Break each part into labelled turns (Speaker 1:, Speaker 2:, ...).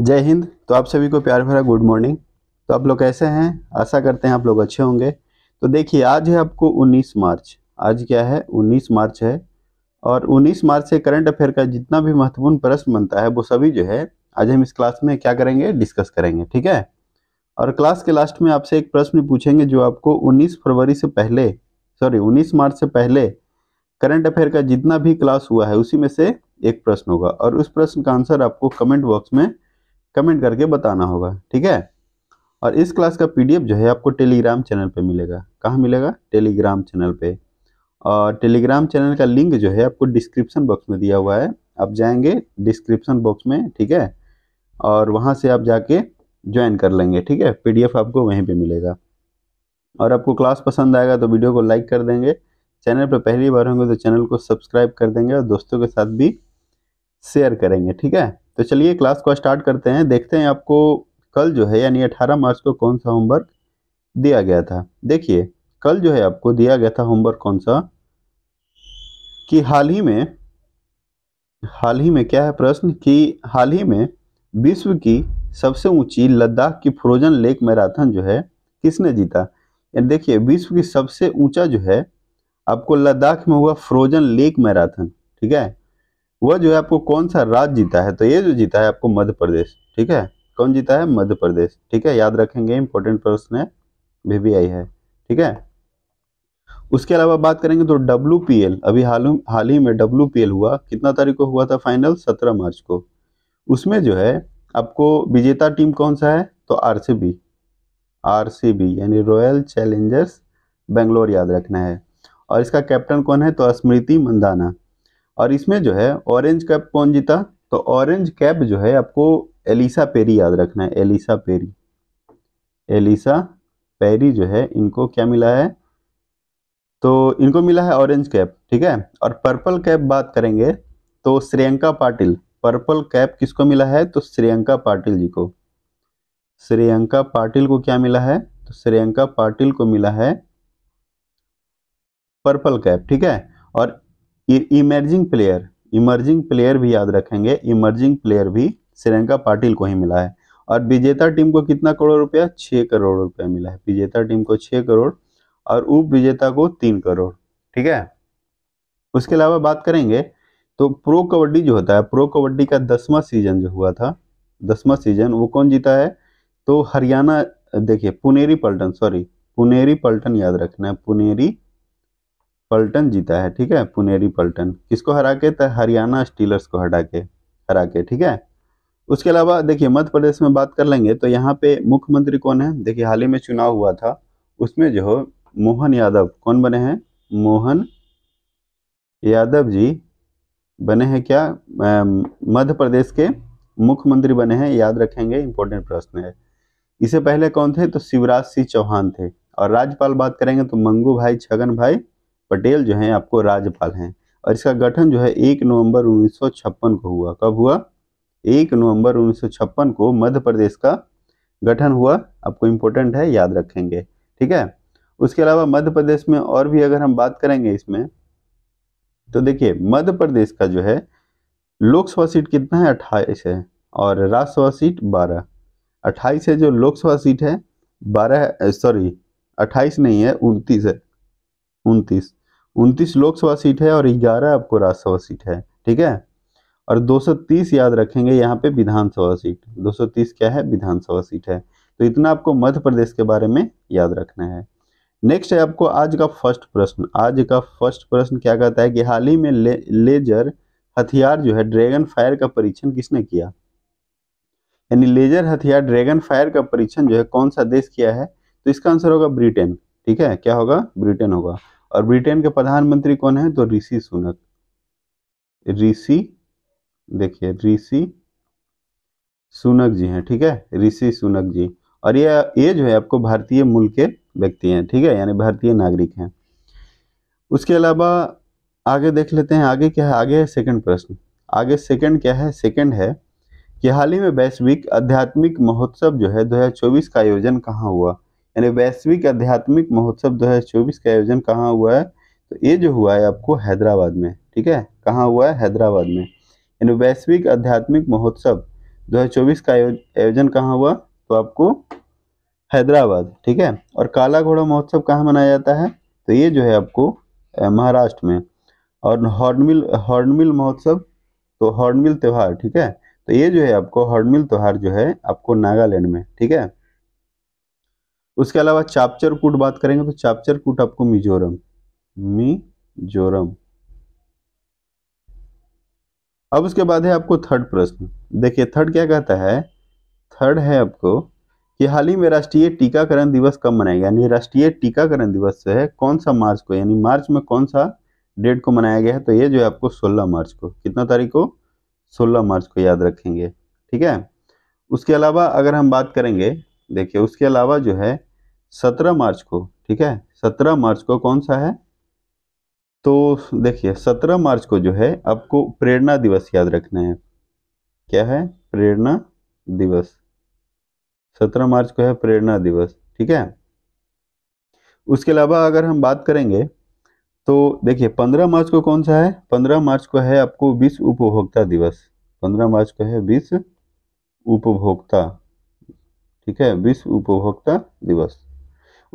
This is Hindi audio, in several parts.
Speaker 1: जय हिंद तो आप सभी को प्यार भरा गुड मॉर्निंग तो आप लोग कैसे हैं आशा करते हैं आप लोग अच्छे होंगे तो देखिए आज है आपको 19 मार्च आज क्या है 19 मार्च है और 19 मार्च से करंट अफेयर का जितना भी महत्वपूर्ण प्रश्न बनता है वो सभी जो है आज हम इस क्लास में क्या करेंगे डिस्कस करेंगे ठीक है और क्लास के लास्ट में आपसे एक प्रश्न पूछेंगे जो आपको उन्नीस फरवरी से पहले सॉरी उन्नीस मार्च से पहले करंट अफेयर का जितना भी क्लास हुआ है उसी में से एक प्रश्न होगा और उस प्रश्न का आंसर आपको कमेंट बॉक्स में कमेंट करके बताना होगा ठीक है और इस क्लास का पीडीएफ जो है आपको टेलीग्राम चैनल पे मिलेगा कहाँ मिलेगा टेलीग्राम चैनल पे और टेलीग्राम चैनल का लिंक जो है आपको डिस्क्रिप्शन बॉक्स में दिया हुआ है आप जाएंगे डिस्क्रिप्शन बॉक्स में ठीक है और वहाँ से आप जाके ज्वाइन कर लेंगे ठीक है पीडीएफ आपको वहीं पे मिलेगा और आपको क्लास पसंद आएगा तो वीडियो को लाइक कर देंगे चैनल पर पहली बार होंगे तो चैनल को सब्सक्राइब कर देंगे और दोस्तों के साथ भी शेयर करेंगे ठीक है तो चलिए क्लास को स्टार्ट करते हैं देखते हैं आपको कल जो है यानी 18 मार्च को कौन सा होमवर्क दिया गया था देखिए कल जो है आपको दिया गया था होमवर्क कौन सा कि हाल ही में हाल ही में क्या है प्रश्न कि हाल ही में विश्व की सबसे ऊंची लद्दाख की फ्रोजन लेक मैराथन जो है किसने जीता देखिए विश्व की सबसे ऊंचा जो है आपको लद्दाख में हुआ फ्रोजन लेक मैराथन ठीक है वह जो है आपको कौन सा राज्य जीता है तो ये जो जीता है आपको मध्य प्रदेश ठीक है कौन जीता है मध्य प्रदेश ठीक है याद रखेंगे इंपॉर्टेंट प्रश्न है वीवीआई है ठीक है उसके अलावा बात करेंगे तो डब्ल्यू अभी हाल ही में डब्ल्यू हुआ कितना तारीख को हुआ था फाइनल सत्रह मार्च को उसमें जो है आपको विजेता टीम कौन सा है तो सी आरसीबी यानी रॉयल चैलेंजर्स बेंगलोर याद रखना है और इसका कैप्टन कौन है तो स्मृति मंदाना और इसमें जो है ऑरेंज कैप कौन जीता तो ऑरेंज कैप जो है आपको एलिसा पेरी याद रखना है एलिसा पेरी एलिसा पेरी जो है इनको क्या मिला है तो इनको मिला है ऑरेंज कैप ठीक है और पर्पल कैप बात करेंगे तो श्रेयंका पाटिल पर्पल कैप किसको मिला है तो श्रियंका पाटिल जी को श्रियंका पाटिल को क्या मिला है तो श्रियंका पाटिल को मिला है पर्पल कैप ठीक है और इमर्जिंग प्लेयर इमर्जिंग प्लेयर भी याद रखेंगे इमर्जिंग प्लेयर भी श्रियंका पाटिल को ही मिला है और विजेता टीम को कितना करोड़ रुपया छः करोड़ रुपया मिला है विजेता टीम को छः करोड़ और उप विजेता को तीन करोड़ ठीक है उसके अलावा बात करेंगे तो प्रो कबड्डी जो होता है प्रो कबड्डी का दसवां सीजन जो हुआ था दसवां सीजन वो कौन जीता है तो हरियाणा देखिए पुनेरी पल्टन सॉरी पुनेरी पल्टन याद रखना है पुनेरी पल्टन जीता है ठीक है पुनेरी पल्टन किसको हरा के तो हरियाणा स्टीलर्स को हटा के हरा के ठीक है उसके अलावा देखिए मध्य प्रदेश में बात कर लेंगे तो यहाँ पे मुख्यमंत्री कौन है देखिए हाल ही में चुनाव हुआ था उसमें जो हो मोहन यादव कौन बने हैं मोहन यादव जी बने हैं क्या मध्य प्रदेश के मुख्यमंत्री बने हैं याद रखेंगे इंपॉर्टेंट प्रश्न है इसे पहले कौन थे तो शिवराज सिंह चौहान थे और राज्यपाल बात करेंगे तो मंगू भाई छगन भाई पटेल जो हैं आपको राज्यपाल हैं और इसका गठन जो है एक नवंबर 1956 को हुआ कब हुआ एक नवंबर 1956 को मध्य प्रदेश का गठन हुआ आपको इम्पोर्टेंट है याद रखेंगे ठीक है उसके अलावा मध्य प्रदेश में और भी अगर हम बात करेंगे इसमें तो देखिए मध्य प्रदेश का जो है लोकसभा सीट कितना है अट्ठाईस है और राज्यसभा सीट बारह अट्ठाईस है जो लोकसभा सीट है बारह सॉरी अट्ठाईस नहीं है उनतीस है उनतीस उनतीस लोकसभा सीट है और ग्यारह आपको राज्यसभा सीट है ठीक है और 230 याद रखेंगे यहाँ पे विधानसभा सीट 230 क्या है विधानसभा सीट है तो इतना आपको मध्य प्रदेश के बारे में याद रखना है नेक्स्ट है आपको आज का फर्स्ट प्रश्न आज का फर्स्ट प्रश्न क्या कहता है कि हाल ही में ले, लेजर हथियार जो है ड्रैगन फायर का परीक्षण किसने किया यानी लेजर हथियार ड्रैगन फायर का परीक्षण जो है कौन सा देश किया है तो इसका आंसर होगा ब्रिटेन ठीक है क्या होगा ब्रिटेन होगा और ब्रिटेन के प्रधानमंत्री कौन है तो ऋषि सुनक ऋषि देखिए ऋषि सुनक जी हैं ठीक है ऋषि सुनक जी और ये ये जो है आपको भारतीय मूल के व्यक्ति हैं ठीक है यानी भारतीय नागरिक हैं उसके अलावा आगे देख लेते हैं आगे क्या है आगे है सेकंड प्रश्न आगे सेकंड क्या है सेकंड है कि हाल ही में वैश्विक आध्यात्मिक महोत्सव जो है 2024 का आयोजन कहाँ हुआ यानी वैश्विक आध्यात्मिक महोत्सव 2024 का आयोजन कहाँ हुआ है तो ये जो हुआ है आपको हैदराबाद में ठीक है कहाँ हुआ है हैदराबाद में यानी वैश्विक आध्यात्मिक महोत्सव 2024 का आयोजन कहाँ हुआ तो आपको हैदराबाद ठीक है और काला घोड़ा महोत्सव कहाँ मनाया जाता है तो ये जो है आपको महाराष्ट्र में और हॉर्नमिल हॉर्नमिल महोत्सव तो हॉर्नमिल त्यौहार ठीक है तो ये जो है आपको हॉर्नमिल त्यौहार जो है आपको नागालैंड में ठीक है उसके अलावा चापचर कूट बात करेंगे तो चापचर कूट आपको मिजोरम मिजोरम अब उसके बाद है आपको थर्ड प्रश्न देखिए थर्ड क्या कहता है थर्ड है आपको कि हाल ही में राष्ट्रीय टीकाकरण दिवस कब मनाया गया यानी राष्ट्रीय टीकाकरण दिवस जो है कौन सा मार्च को यानी मार्च में कौन सा डेट को मनाया गया है तो ये जो है आपको 16 मार्च को कितना तारीख को 16 मार्च को याद रखेंगे ठीक है उसके अलावा अगर हम बात करेंगे देखिए उसके अलावा जो है सत्रह मार्च को ठीक है सत्रह मार्च को कौन सा है तो देखिए सत्रह मार्च को जो है आपको प्रेरणा दिवस याद रखना है क्या है प्रेरणा दिवस सत्रह मार्च को है प्रेरणा दिवस ठीक है उसके अलावा अगर हम बात करेंगे तो देखिए पंद्रह मार्च को कौन सा है पंद्रह मार्च को है आपको विश्व उपभोक्ता दिवस पंद्रह मार्च को है विश्व उपभोक्ता ठीक है विश्व उपभोक्ता दिवस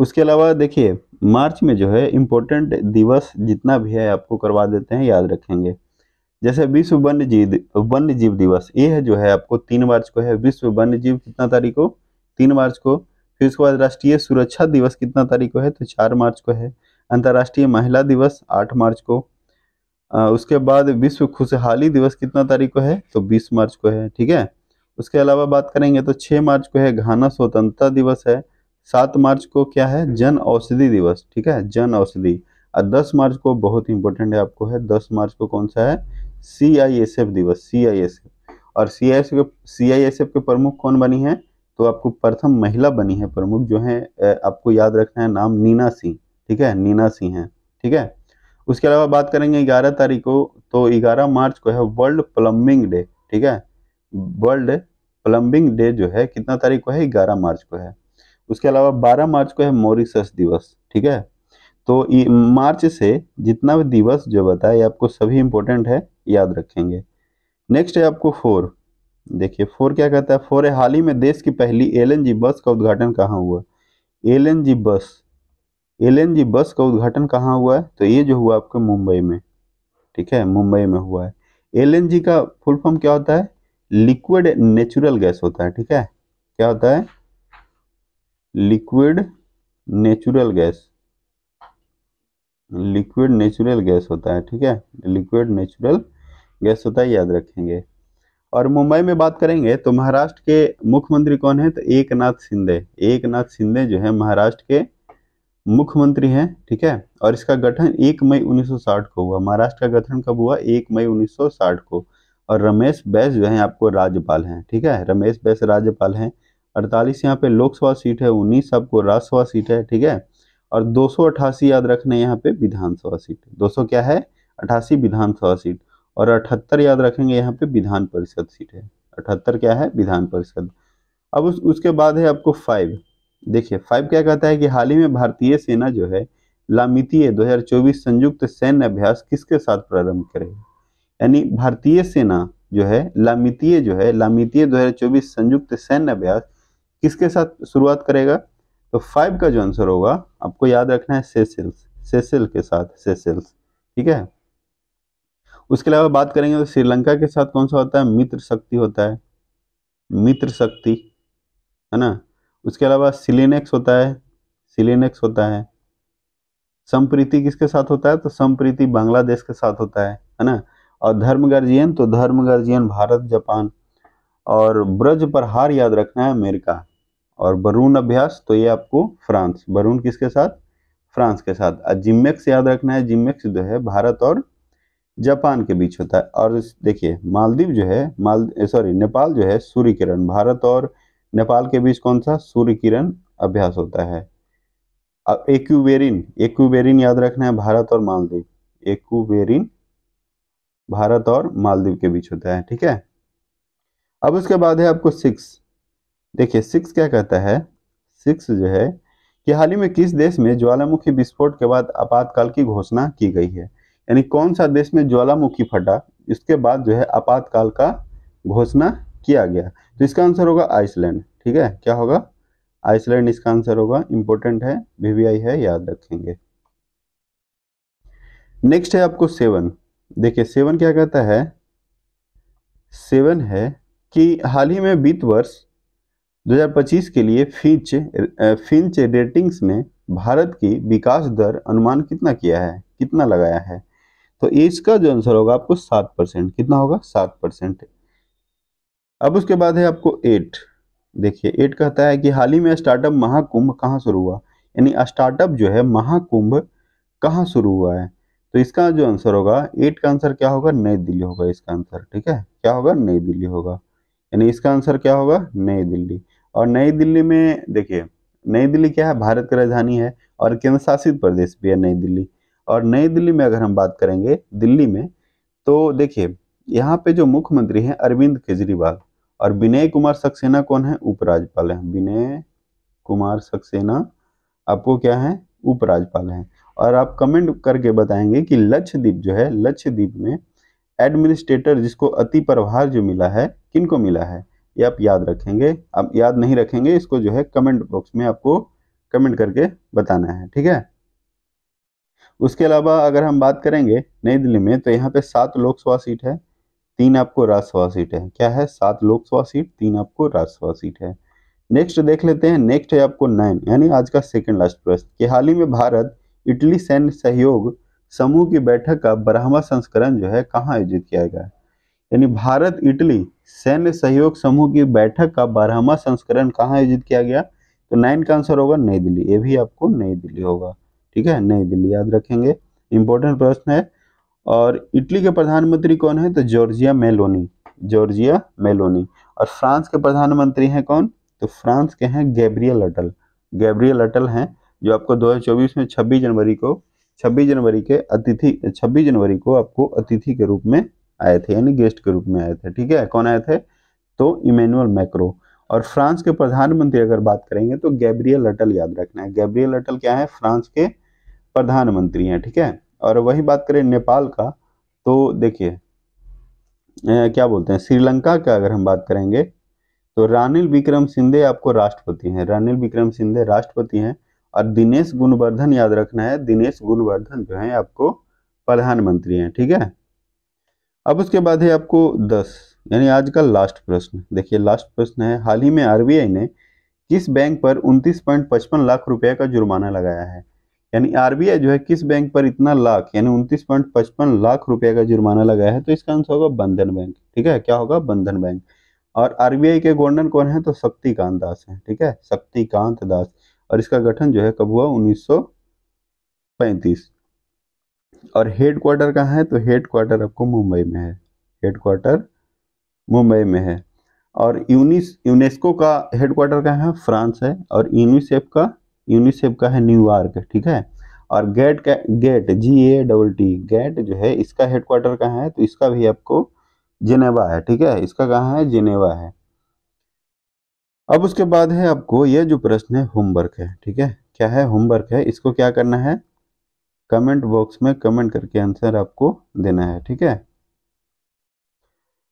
Speaker 1: उसके अलावा देखिए मार्च में जो है इम्पोर्टेंट दिवस जितना भी है आपको करवा देते हैं याद रखेंगे जैसे विश्व वन्य जीव वन्य जीव दिवस ये है जो है आपको तीन मार्च को है विश्व वन्य जीव कितना तारीख को तीन मार्च को फिर उसके बाद राष्ट्रीय सुरक्षा दिवस कितना तारीख को है तो चार मार्च को है अंतर्राष्ट्रीय महिला दिवस आठ मार्च को आ, उसके बाद विश्व खुशहाली दिवस कितना तारीख को है तो बीस मार्च को है ठीक है उसके अलावा बात करेंगे तो 6 मार्च को है घाना स्वतंत्रता दिवस है 7 मार्च को क्या है जन औषधि दिवस ठीक है जन औषधि और 10 मार्च को बहुत इंपॉर्टेंट है आपको है 10 मार्च को कौन सा है सी आई एस एफ दिवस सी आई एस एफ और C I S F C I S F के प्रमुख कौन बनी है तो आपको प्रथम महिला बनी है प्रमुख जो है आपको याद रखना है नाम नीना सिंह ठीक है नीना सिंह है ठीक है उसके अलावा बात करेंगे ग्यारह तारीख को तो ग्यारह मार्च को है वर्ल्ड प्लम्बिंग डे ठीक है वर्ल्ड प्लम्बिंग डे जो है कितना तारीख को है ग्यारह मार्च को है उसके अलावा बारह मार्च को है मॉरिसस दिवस ठीक है तो मार्च से जितना भी दिवस जो बताए आपको सभी इंपॉर्टेंट है याद रखेंगे नेक्स्ट है आपको फोर देखिए फोर क्या कहता है फोर है हाल ही में देश की पहली एलएनजी बस का उद्घाटन कहाँ हुआ एलएनजी बस एलएनजी बस का उद्घाटन कहाँ हुआ है तो ये जो हुआ आपके मुंबई में ठीक है मुंबई में हुआ है एलएनजी का फुल फॉर्म क्या होता है लिक्विड नेचुरल गैस होता है ठीक है क्या होता है liquid natural gas liquid natural gas होता है ठीक है लिक्विड नेचुरल गैस होता है याद रखेंगे और मुंबई में बात करेंगे तो महाराष्ट्र के मुख्यमंत्री कौन है तो एक नाथ शिंदे एक नाथ शिंदे जो है महाराष्ट्र के मुख्यमंत्री हैं ठीक है और इसका गठन एक मई 1960 को हुआ महाराष्ट्र का गठन कब हुआ एक मई 1960 को और रमेश बैस जो है आपको राज्यपाल हैं ठीक है रमेश बैस राज्यपाल हैं अड़तालीस यहाँ पे लोकसभा सीट है उन्नीस आपको राज्यसभा सीट है ठीक है और दो याद रखने यहाँ पे विधानसभा सीट दो क्या है अठासी विधानसभा सीट और अठहत्तर याद रखेंगे यहाँ पे विधान परिषद सीट है अठहत्तर क्या है विधान परिषद अब उस, उसके बाद है आपको फाइव देखिए फाइव क्या कहता है कि हाल ही में भारतीय सेना जो है लामितीय 2024 संयुक्त सैन्य अभ्यास किसके साथ प्रारंभ करेगी यानी भारतीय सेना जो है लामितीय जो है लामितीय चौबीस संयुक्त सैन्य अभ्यास किसके साथ शुरुआत करेगा तो फाइव का जो आंसर होगा आपको याद रखना है सेसिल्स सेसिल के साथ सेसिल्स ठीक है उसके अलावा बात करेंगे तो श्रीलंका के साथ कौन सा होता है मित्र शक्ति होता है मित्र शक्ति है ना उसके अलावा सिलेनेक्स होता है सिलेनेक्स होता है संप्रीति किसके साथ होता है तो संप्रीति बांग्लादेश के साथ होता है है ना और धर्म गर्जियन तो धर्म गर्जियन भारत जापान और ब्रज प्रहार याद रखना है अमेरिका और बरून अभ्यास तो ये आपको फ्रांस बरून किसके साथ फ्रांस के साथ जिम्मेक्स याद रखना है जिम्मेक्स जो है भारत और जापान के बीच होता है और देखिए मालदीव जो है माल सॉरी नेपाल जो है सूर्य किरण भारत और नेपाल के बीच कौन सा सूर्य किरण अभ्यास होता है अब एक्यूबेरिन एक्यूबेरिन याद रखना है भारत और मालदीव एक्यूबेरिन भारत और मालदीव के बीच होता है ठीक है अब उसके बाद है आपको सिक्स देखिए सिक्स क्या कहता है सिक्स जो है कि हाल ही में किस देश में ज्वालामुखी विस्फोट के बाद आपातकाल की घोषणा की गई है यानी कौन सा देश में ज्वालामुखी फटा इसके बाद जो है आपातकाल का घोषणा किया गया तो इसका आंसर होगा आइसलैंड ठीक है क्या होगा आइसलैंड इसका आंसर होगा इंपॉर्टेंट है वीवीआई है याद रखेंगे नेक्स्ट है आपको सेवन देखिए सेवन क्या कहता है सेवन है कि हाल ही में वित्त वर्ष 2025 के लिए फिंच फिंच रेटिंग्स ने भारत की विकास दर अनुमान कितना किया है कितना लगाया है तो इसका जो आंसर होगा आपको सात परसेंट कितना होगा सात परसेंट अब उसके बाद है आपको एट देखिए एट कहता है कि हाल ही में स्टार्टअप महाकुंभ कहाँ शुरू हुआ यानी स्टार्टअप जो है महाकुंभ कहाँ शुरू हुआ है तो इसका जो आंसर होगा एट का आंसर क्या होगा नई दिल्ली होगा इसका आंसर ठीक है क्या होगा नई दिल्ली होगा यानी इसका आंसर क्या होगा नई दिल्ली और नई दिल्ली में देखिए नई दिल्ली क्या है भारत की राजधानी है और केंद्र शासित प्रदेश भी है नई दिल्ली और नई दिल्ली में अगर हम बात करेंगे दिल्ली में तो देखिए यहाँ पे जो मुख्यमंत्री हैं अरविंद केजरीवाल और विनय कुमार सक्सेना कौन है उपराज्यपाल है विनय कुमार सक्सेना आपको क्या है उपराज्यपाल हैं और आप कमेंट करके बताएंगे कि लक्षद्वीप जो है लक्षद्वीप में एडमिनिस्ट्रेटर जिसको अति प्रभार जो मिला है किन को मिला है ये आप याद रखेंगे आप याद नहीं रखेंगे इसको जो है कमेंट बॉक्स में आपको कमेंट करके बताना है ठीक है उसके अलावा अगर हम बात करेंगे नई दिल्ली में तो यहाँ पे सात लोकसभा सीट है तीन आपको राज्यसभा सीट है क्या है सात लोकसभा सीट तीन आपको राज्यसभा सीट है नेक्स्ट देख लेते हैं नेक्स्ट है आपको नाइन यानी आज का सेकंड लास्ट प्रश्न कि हाल ही में भारत इटली सैन्य सहयोग समूह की बैठक का बारहवा संस्करण जो है कहाँ आयोजित किया गया यानी भारत इटली सैन्य सहयोग समूह की बैठक का बारहवा संस्करण कहाँ आयोजित किया गया तो नाइन का आंसर होगा नई दिल्ली ये भी आपको नई दिल्ली होगा ठीक है नई दिल्ली याद रखेंगे इंपॉर्टेंट प्रश्न है और इटली के प्रधानमंत्री कौन है तो जॉर्जिया मेलोनी जॉर्जिया मेलोनी और फ्रांस के प्रधानमंत्री हैं कौन तो फ्रांस के हैं गैब्रियल अटल गैब्रियल अटल हैं जो आपको 2024 में 26 जनवरी को 26 जनवरी के अतिथि 26 जनवरी को आपको अतिथि के रूप में आए थे यानी गेस्ट के रूप में आए थे ठीक है कौन आए थे तो इमेनुअल मैक्रो और फ्रांस के प्रधानमंत्री अगर बात करेंगे तो गैब्रियल अटल याद रखना है गैब्रियल अटल क्या है फ्रांस के प्रधानमंत्री हैं ठीक है और वही बात करें नेपाल का तो देखिए क्या बोलते हैं श्रीलंका का अगर हम बात करेंगे तो रानिल विक्रम सिंधे आपको राष्ट्रपति हैं रानिल विक्रम सिंधे राष्ट्रपति हैं और दिनेश गुणवर्धन याद रखना है दिनेश गुणवर्धन जो है आपको प्रधानमंत्री हैं ठीक है अब उसके बाद है आपको दस यानी आज का लास्ट प्रश्न देखिए लास्ट प्रश्न है हाल ही में आरबीआई ने किस बैंक पर उनतीस पॉइंट पचपन लाख रुपए का जुर्माना लगाया है यानी आरबीआई जो है किस बैंक पर इतना लाख यानी उनतीस पॉइंट पचपन लाख रुपए का जुर्माना लगाया है तो इसका आंसर होगा बंधन बैंक ठीक है क्या होगा बंधन बैंक और आरबीआई के गवर्नर कौन है तो शक्तिकांत दास है ठीक है शक्तिकांत दास और इसका गठन जो है कब हुआ 1935 और हेड क्वार्टर कहाँ है तो हेड क्वार्टर आपको मुंबई में है हेड क्वार्टर मुंबई में है और यूनिस यूनेस्को का हेड क्वार्टर कहाँ है फ्रांस है और यूनिसेफ का यूनिसेफ का है न्यूयॉर्क ठीक है और गेट का gate G A double T gate जो है इसका हेड क्वार्टर कहाँ है तो इसका भी आपको जिनेवा है ठीक है इसका कहाँ है जिनेवा है अब उसके बाद है आपको ये जो प्रश्न है होमवर्क है ठीक है क्या है होमवर्क है इसको क्या करना है कमेंट बॉक्स में कमेंट करके आंसर आपको देना है ठीक है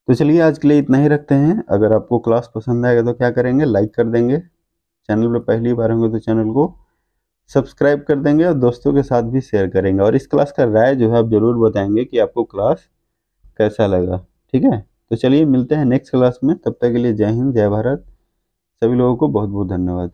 Speaker 1: तो चलिए आज के लिए इतना ही रखते हैं अगर आपको क्लास पसंद आएगा तो क्या करेंगे लाइक कर देंगे चैनल पर पहली बार होंगे तो चैनल को सब्सक्राइब कर देंगे और दोस्तों के साथ भी शेयर करेंगे और इस क्लास का राय जो है आप ज़रूर बताएंगे कि आपको क्लास कैसा लगा ठीक है तो चलिए मिलते हैं नेक्स्ट क्लास में तब तक के लिए जय हिंद जय भारत सभी लोगों को बहुत बहुत धन्यवाद